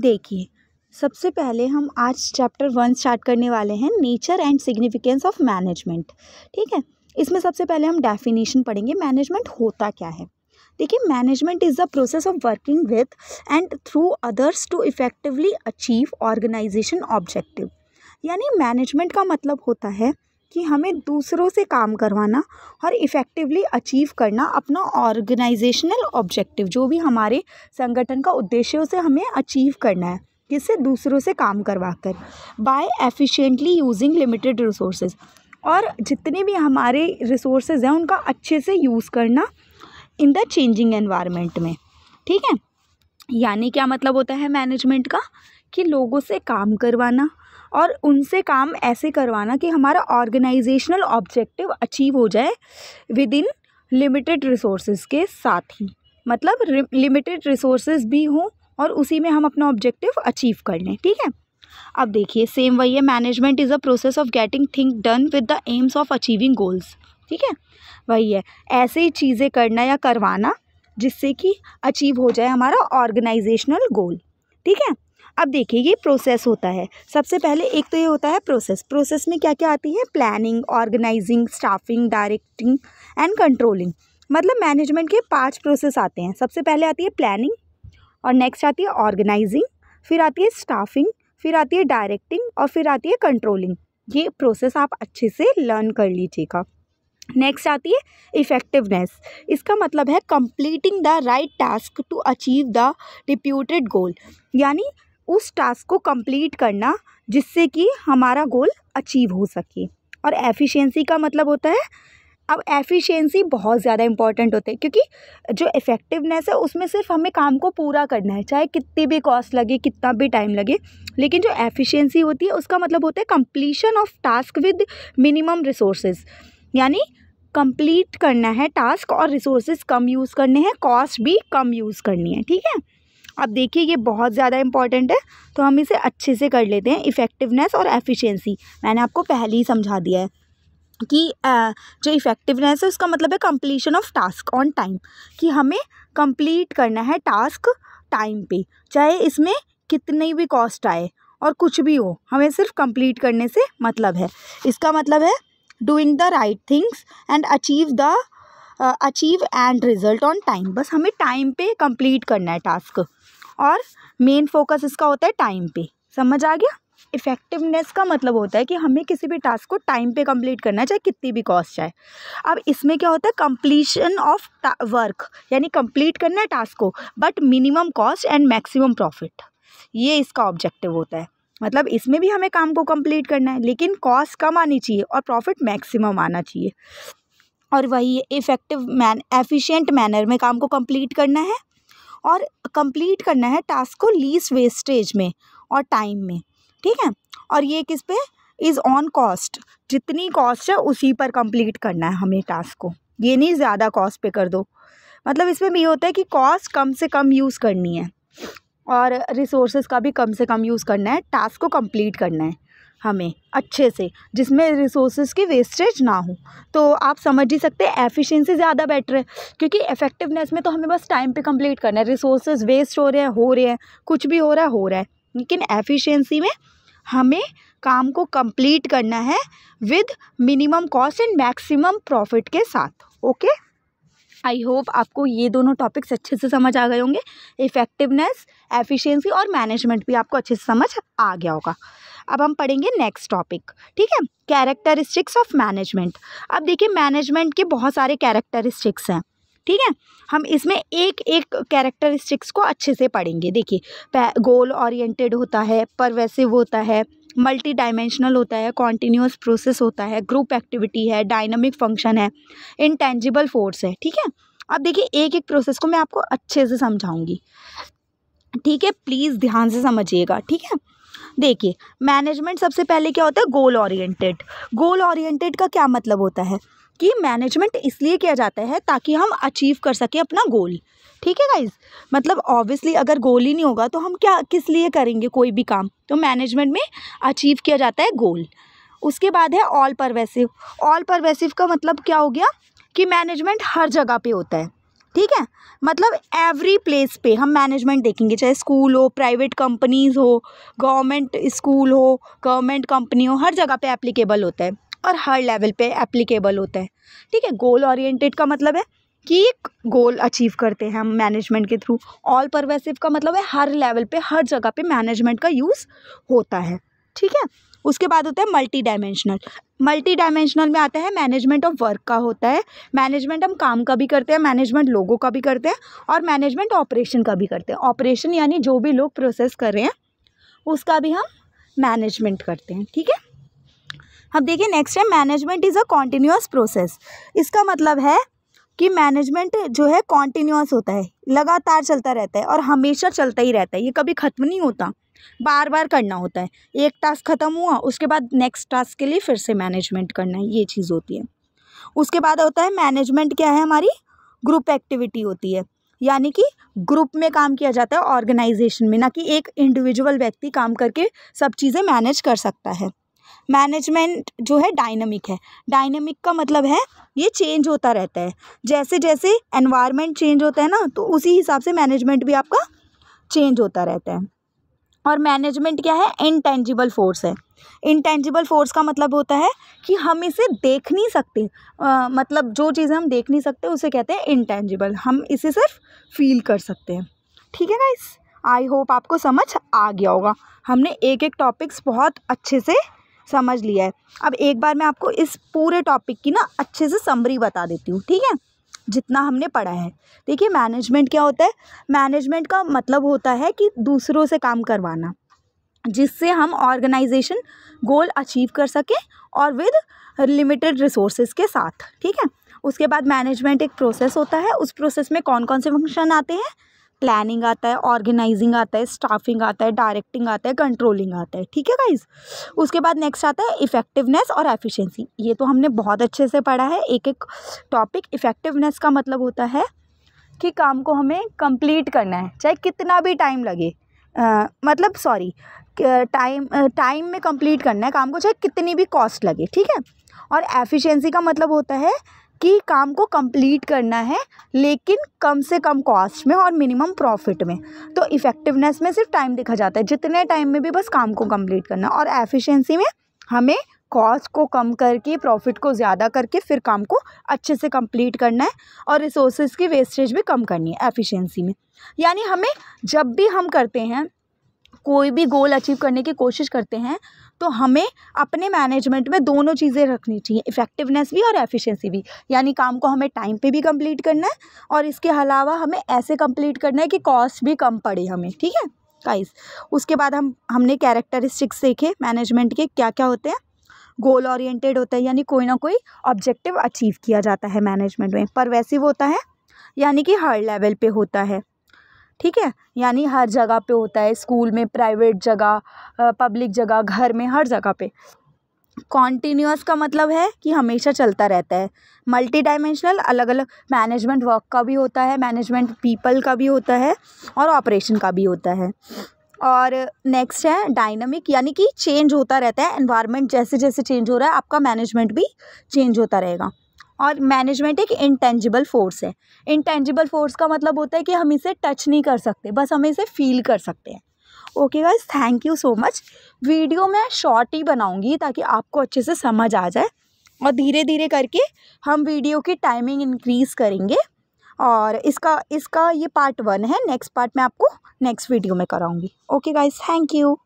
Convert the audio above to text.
देखिए सबसे पहले हम आज चैप्टर वन स्टार्ट करने वाले हैं nature and significance of management ठीक है इसमें सबसे पहले हम डेफिनेशन पढ़ेंगे मैनेजमेंट होता क्या है देखिए management is the process of working with and through others to effectively achieve organisation objective यानी मैनेजमेंट का मतलब होता है कि हमें दूसरों से काम करवाना और इफ़ेक्टिवली अचीव करना अपना ऑर्गेनाइजेशनल ऑब्जेक्टिव जो भी हमारे संगठन का उद्देश्य उसे हमें अचीव करना है किससे दूसरों से काम करवा कर by efficiently using limited resources और जितने भी हमारे रिसोर्सेज हैं उनका अच्छे से यूज़ करना इन द चेंजिंग एनवायरमेंट में ठीक है यानी क्या मतलब होता है मैनेजमेंट का कि लोगों से काम करवाना और उनसे काम ऐसे करवाना कि हमारा ऑर्गेनाइजेशनल ऑब्जेक्टिव अचीव हो जाए विद इन लिमिटेड रिसोर्सेज के साथ ही मतलब लिमिटेड रिसोर्सेज भी हों और उसी में हम अपना ऑब्जेक्टिव अचीव कर लें ठीक है अब देखिए सेम वही है management is a process of getting think done with the aims of achieving goals ठीक है वही है ऐसे ही चीज़ें करना या करवाना जिससे कि अचीव हो जाए हमारा ऑर्गेनाइजेशनल गोल ठीक है अब देखिए ये प्रोसेस होता है सबसे पहले एक तो ये होता है प्रोसेस प्रोसेस में क्या क्या आती है planning organising staffing directing and controlling मतलब मैनेजमेंट के पांच प्रोसेस आते हैं सबसे पहले आती है प्लानिंग और नेक्स्ट आती है ऑर्गेनाइजिंग फिर आती है स्टाफिंग फिर आती है डायरेक्टिंग और फिर आती है कंट्रोलिंग ये प्रोसेस आप अच्छे से लर्न कर लीजिएगा नेक्स्ट आती है इफ़ेक्टिवनेस इसका मतलब है completing the right task to achieve the deputed goal यानी उस टास्क को कंप्लीट करना जिससे कि हमारा गोल अचीव हो सके और एफिशिएंसी का मतलब होता है अब एफिशिएंसी बहुत ज़्यादा इंपॉर्टेंट होते हैं क्योंकि जो इफ़ेक्टिवनेस है उसमें सिर्फ हमें काम को पूरा करना है चाहे कितनी भी कॉस्ट लगे कितना भी टाइम लगे लेकिन जो एफिशिएंसी होती है उसका मतलब होता है completion of task with minimum resources यानी कंप्लीट करना है टास्क और रिसोर्सेज कम यूज़ करने हैं कॉस्ट भी कम यूज़ करनी है ठीक है आप देखिए ये बहुत ज़्यादा इंपॉर्टेंट है तो हम इसे अच्छे से कर लेते हैं इफ़ेक्टिवनेस और एफिशिएंसी मैंने आपको पहले ही समझा दिया है कि जो इफ़ेक्टिवनेस है उसका मतलब है completion of task on time कि हमें कम्प्लीट करना है टास्क टाइम पे चाहे इसमें कितनी भी कॉस्ट आए और कुछ भी हो हमें सिर्फ कम्प्लीट करने से मतलब है इसका मतलब है doing the right things and achieve the achieve and result on time बस हमें टाइम पे कंप्लीट करना है टास्क और मेन फोकस इसका होता है टाइम पे समझ आ गया इफ़ेक्टिवनेस का मतलब होता है कि हमें किसी भी टास्क को टाइम पे कंप्लीट करना है चाहे कितनी भी कॉस्ट चाहे अब इसमें क्या होता है कंप्लीशन ऑफ वर्क यानी कंप्लीट करना है टास्क को but minimum cost and maximum profit ये इसका ऑब्जेक्टिव होता है मतलब इसमें भी हमें काम को कंप्लीट करना है लेकिन कॉस्ट कम आनी चाहिए और प्रॉफिट मैक्सिमम आना चाहिए और वही इफ़ेक्टिव मैन एफिशिएंट मैनर में काम को कंप्लीट करना है और कंप्लीट करना है टास्क को लीस वेस्टेज में और टाइम में ठीक है और ये किस पे इज़ ऑन कॉस्ट जितनी कॉस्ट है उसी पर कंप्लीट करना है हमें टास्क को ये नहीं ज़्यादा कॉस्ट पे कर दो मतलब इसमें भी होता है कि कॉस्ट कम से कम यूज़ करनी है और रिसोर्सेज का भी कम से कम यूज़ करना है टास्क को कम्प्लीट करना है हमें अच्छे से जिसमें रिसोर्सेज की वेस्टेज ना हो तो आप समझ ही सकते हैं एफिशिएंसी ज़्यादा बेटर है क्योंकि इफेक्टिवनेस में तो हमें बस टाइम पे कंप्लीट करना है रिसोर्सेज वेस्ट हो रहे हैं हो रहे हैं कुछ भी हो रहा है हो रहा है लेकिन एफिशिएंसी में हमें काम को कंप्लीट करना है with minimum cost and maximum profit के साथ ओके आई होप आपको ये दोनों टॉपिक्स अच्छे से समझ आ गए होंगे इफ़ेक्टिवनेस एफिशियंसी और मैनेजमेंट भी आपको अच्छे से समझ आ गया होगा अब हम पढ़ेंगे नेक्स्ट टॉपिक ठीक है कैरेक्टरिस्टिक्स ऑफ मैनेजमेंट अब देखिए मैनेजमेंट के बहुत सारे कैरेक्टरिस्टिक्स हैं ठीक है हम इसमें एक एक कैरेक्टरिस्टिक्स को अच्छे से पढ़ेंगे देखिए गोल ओरिएंटेड होता है परवेसिव होता है मल्टी डायमेंशनल होता है कॉन्टीन्यूस प्रोसेस होता है ग्रुप एक्टिविटी है डायनामिक फंक्शन है इंटेंजिबल फोर्स है ठीक है अब देखिए एक एक प्रोसेस को मैं आपको अच्छे से समझाऊंगी ठीक है प्लीज़ ध्यान से समझिएगा ठीक है देखिए मैनेजमेंट सबसे पहले क्या होता है गोल ओरिएंटेड गोल ओरिएंटेड का क्या मतलब होता है कि मैनेजमेंट इसलिए किया जाता है ताकि हम अचीव कर सकें अपना गोल ठीक है गाइज मतलब ऑब्वियसली अगर गोल ही नहीं होगा तो हम क्या किस लिए करेंगे कोई भी काम तो मैनेजमेंट में अचीव किया जाता है गोल उसके बाद है ऑल परवेसिव ऑल परवेसिव का मतलब क्या हो गया कि मैनेजमेंट हर जगह पे होता है ठीक है मतलब एवरी प्लेस पे हम मैनेजमेंट देखेंगे चाहे स्कूल हो प्राइवेट कंपनीज हो गवर्नमेंट स्कूल हो गवर्नमेंट कंपनी हो हर जगह पे एप्लीकेबल होता है और हर लेवल पे एप्लीकेबल होता है ठीक है गोल ओरिएंटेड का मतलब है कि एक गोल अचीव करते हैं हम मैनेजमेंट के थ्रू ऑल परवेसिव का मतलब है हर लेवल पे हर जगह पे मैनेजमेंट का यूज़ होता है ठीक है उसके बाद होता है मल्टी डायमेंशनल मल्टी डायमेंशनल में आता है मैनेजमेंट ऑफ वर्क का होता है मैनेजमेंट हम काम का भी करते हैं मैनेजमेंट लोगों का भी करते हैं और मैनेजमेंट ऑपरेशन का भी करते हैं ऑपरेशन यानी जो भी लोग प्रोसेस कर रहे हैं उसका भी हम मैनेजमेंट करते हैं ठीक है अब देखिए नेक्स्ट है management is a continuous process इसका मतलब है कि मैनेजमेंट जो है कॉन्टीन्यूस होता है लगातार चलता रहता है और हमेशा चलता ही रहता है ये कभी ख़त्म नहीं होता बार बार करना होता है एक टास्क ख़त्म हुआ उसके बाद नेक्स्ट टास्क के लिए फिर से मैनेजमेंट करना है ये चीज़ होती है उसके बाद होता है मैनेजमेंट क्या है हमारी ग्रुप एक्टिविटी होती है यानी कि ग्रुप में काम किया जाता है ऑर्गेनाइजेशन में ना कि एक इंडिविजुअल व्यक्ति काम करके सब चीज़ें मैनेज कर सकता है मैनेजमेंट जो है डायनेमिक है डायनेमिक का मतलब है ये चेंज होता रहता है जैसे जैसे एनवायरनमेंट चेंज होता है ना तो उसी हिसाब से मैनेजमेंट भी आपका चेंज होता रहता है और मैनेजमेंट क्या है इनटेंजिबल फोर्स है इनटेंजिबल फोर्स का मतलब होता है कि हम इसे देख नहीं सकते आ, मतलब जो चीज़ें हम देख नहीं सकते उसे कहते हैं इनटेंजिबल हम इसे सिर्फ फील कर सकते हैं ठीक है गाइस आई होप आपको समझ आ गया होगा हमने एक एक टॉपिक्स बहुत अच्छे से समझ लिया है अब एक बार मैं आपको इस पूरे टॉपिक की ना अच्छे से समरी बता देती हूँ ठीक है जितना हमने पढ़ा है देखिए मैनेजमेंट क्या होता है मैनेजमेंट का मतलब होता है कि दूसरों से काम करवाना जिससे हम ऑर्गेनाइजेशन गोल अचीव कर सकें और विद लिमिटेड रिसोर्सेज के साथ ठीक है उसके बाद मैनेजमेंट एक प्रोसेस होता है उस प्रोसेस में कौन कौन से फंक्शन आते हैं प्लानिंग आता है ऑर्गेनाइजिंग आता है स्टाफिंग आता है डायरेक्टिंग आता है कंट्रोलिंग आता है ठीक है गाइज उसके बाद नेक्स्ट आता है इफेक्टिवनेस और एफिशिएंसी ये तो हमने बहुत अच्छे से पढ़ा है एक एक टॉपिक इफेक्टिवनेस का मतलब होता है कि काम को हमें कंप्लीट करना है चाहे कितना भी टाइम लगे आ, मतलब सॉरी टाइम टाइम में कंप्लीट करना है काम को चाहे कितनी भी कॉस्ट लगे ठीक है और एफिशिएंसी का मतलब होता है कि काम को कंप्लीट करना है लेकिन कम से कम कॉस्ट में और मिनिमम प्रॉफिट में तो इफ़ेक्टिवनेस में सिर्फ टाइम देखा जाता है जितने टाइम में भी बस काम को कंप्लीट करना और एफिशिएंसी में हमें कॉस्ट को कम करके प्रॉफिट को ज़्यादा करके फिर काम को अच्छे से कंप्लीट करना है और रिसोर्सेज की वेस्टेज भी कम करनी है एफिशिएंसी में यानी हमें जब भी हम करते हैं कोई भी गोल अचीव करने की कोशिश करते हैं तो हमें अपने मैनेजमेंट में दोनों चीज़ें रखनी चाहिए इफ़ेक्टिवनेस भी और एफिशिएंसी भी यानी काम को हमें टाइम पे भी कंप्लीट करना है और इसके अलावा हमें ऐसे कंप्लीट करना है कि कॉस्ट भी कम पड़े हमें ठीक है काइज उसके बाद हम हमने कैरेक्टरिस्टिक्स देखे मैनेजमेंट के क्या क्या होते हैं गोल ओरिएंटेड होता है यानी कोई ना कोई ऑब्जेक्टिव अचीव किया जाता है मैनेजमेंट में पर वैसे वो होता है यानी कि हर लेवल पे होता है ठीक है यानी हर जगह पे होता है स्कूल में प्राइवेट जगह पब्लिक जगह घर में हर जगह पे कॉन्टीन्यूस का मतलब है कि हमेशा चलता रहता है मल्टी डायमेंशनल अलग अलग मैनेजमेंट वर्क का भी होता है मैनेजमेंट पीपल का भी होता है और ऑपरेशन का भी होता है और नेक्स्ट है डायनामिक यानी कि चेंज होता रहता है एनवायरनमेंट जैसे जैसे चेंज हो रहा है आपका मैनेजमेंट भी चेंज होता रहेगा और मैनेजमेंट एक इंटेंजिबल फोर्स है इंटेंजिबल फोर्स का मतलब होता है कि हम इसे टच नहीं कर सकते बस हम इसे फील कर सकते हैं okay guys thank you so much video मैं शॉर्ट ही बनाऊंगी ताकि आपको अच्छे से समझ आ जाए और धीरे धीरे करके हम वीडियो की टाइमिंग इंक्रीज़ करेंगे और इसका इसका ये पार्ट वन है नेक्स्ट पार्ट मैं आपको नेक्स्ट वीडियो में कराऊंगी ओके गाइज थैंक यू